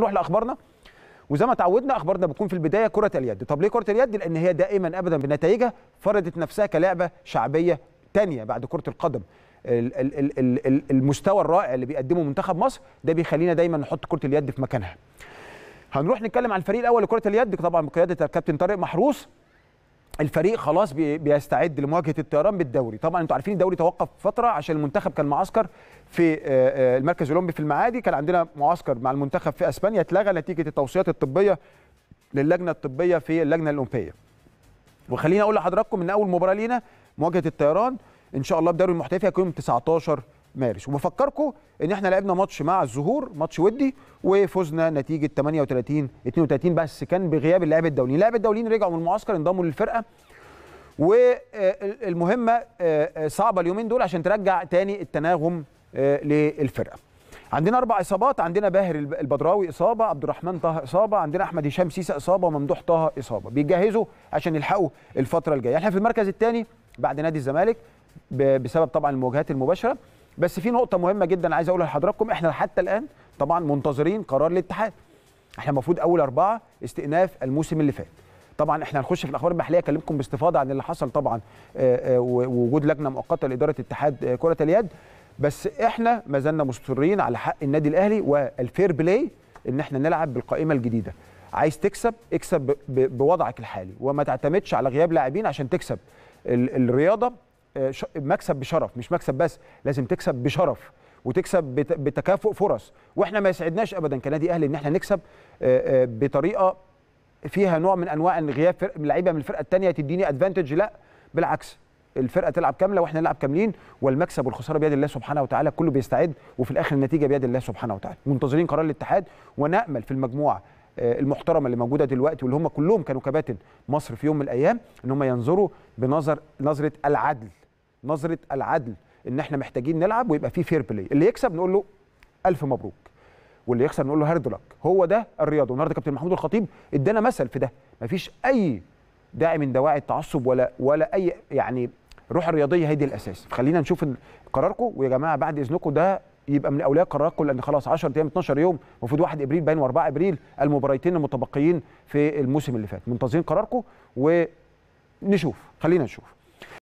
نروح لاخبارنا وزي ما تعودنا اخبارنا بتكون في البدايه كره اليد طب ليه كره اليد لان هي دائما ابدا بنتائجها فرضت نفسها كلعبه شعبيه تانية بعد كره القدم المستوى الرائع اللي بيقدمه منتخب مصر ده بيخلينا دايما نحط كره اليد في مكانها هنروح نتكلم عن الفريق الاول لكره اليد طبعا بقياده الكابتن طارق محروس الفريق خلاص بيستعد لمواجهه الطيران بالدوري طبعا انتوا عارفين الدوري توقف فتره عشان المنتخب كان معسكر في آه، آه، المركز الاولمبي في المعادي كان عندنا معسكر مع المنتخب في اسبانيا اتلغى نتيجه التوصيات الطبيه للجنه الطبيه في اللجنه الاولمبيه وخليني اقول لحضراتكم ان اول مباراه لينا مواجهه الطيران ان شاء الله بدوري المحترفين هيكون يوم 19 مارس وبفكركم ان احنا لعبنا ماتش مع الزهور ماتش ودي وفزنا نتيجه 38 32 بس كان بغياب اللاعب الدوليين اللاعب الدوليين رجعوا من المعسكر انضموا للفرقه والمهمه آه، آه، صعبه اليومين دول عشان ترجع تاني التناغم آه، للفرقه عندنا اربع اصابات عندنا باهر البدراوي اصابه عبد الرحمن طه اصابه عندنا احمد هشام سيسه اصابه وممدوح طه اصابه بيجهزوا عشان يلحقوا الفتره الجايه احنا في المركز الثاني بعد نادي الزمالك بسبب طبعا المواجهات المباشره بس في نقطه مهمه جدا عايز اقولها لحضراتكم احنا حتى الان طبعا منتظرين قرار الاتحاد احنا المفروض اول اربعه استئناف الموسم اللي فات طبعا احنا هنخش في الاخبار المحليه اكلمكم باستفاضه عن اللي حصل طبعا آه، آه، ووجود لجنه مؤقته لاداره اتحاد آه، كره اليد بس احنا ما زلنا مصرين على حق النادي الاهلي والفير بلاي ان احنا نلعب بالقائمه الجديده عايز تكسب اكسب بوضعك الحالي وما تعتمدش على غياب لاعبين عشان تكسب الرياضه آه، مكسب بشرف مش مكسب بس لازم تكسب بشرف وتكسب بتكافؤ فرص واحنا ما يسعدناش ابدا كنادي اهلي ان احنا نكسب آه، آه، بطريقه فيها نوع من انواع انغياب لعيبه من الفرقه الثانيه تديني ادفانتج لا بالعكس الفرقه تلعب كامله واحنا نلعب كاملين والمكسب والخساره بيد الله سبحانه وتعالى كله بيستعد وفي الاخر النتيجه بيد الله سبحانه وتعالى منتظرين قرار الاتحاد ونامل في المجموعه المحترمه اللي موجوده دلوقتي واللي هم كلهم كانوا كباتن مصر في يوم من الايام ان هم ينظروا بنظر نظره العدل نظره العدل ان احنا محتاجين نلعب ويبقى في فير بلاي اللي يكسب نقول له الف مبروك واللي يخسر نقول له هارد لك هو ده الرياضه النهارده كابتن محمود الخطيب ادانا مثل في ده مفيش اي داعي من دواعي التعصب ولا ولا اي يعني الروح الرياضيه هي دي الاساس خلينا نشوف قراركم ويا جماعه بعد اذنكم ده يبقى من اولياء قراركم لان خلاص 10 ايام 12 يوم المفروض 1 ابريل باين و4 ابريل المباراتين المتبقيين في الموسم اللي فات منتظرين قراركم ونشوف خلينا نشوف